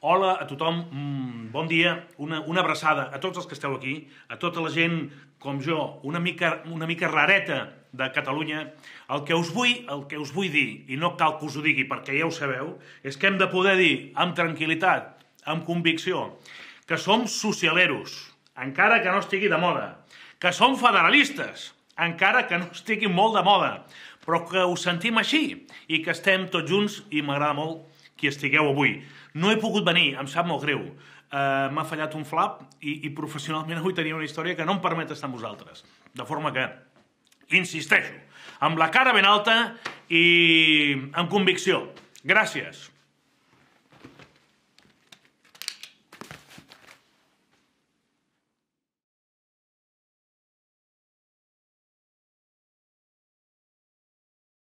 Hola a tothom, mm, bon dia, una, una abraçada a tots els que esteu aquí, a tota la gent com jo, una mica, una mica rareta de Catalunya. El que us vull, el que us vull dir, i no cal que us ho digui perquè ja ho sabeu, és que hem de poder dir amb tranquil·litat, amb convicció, que som socialeros, encara que no estigui de moda, que som federalistes, encara que no estigui molt de moda, però que ho sentim així i que estem tots junts i m'agrada molt qui estigueu avui. No he pogut venir, em sap molt greu. Uh, M'ha fallat un flap i, i professionalment avui tenia una història que no em permet estar amb vosaltres. De forma que, insisteixo, amb la cara ben alta i amb convicció. Gràcies.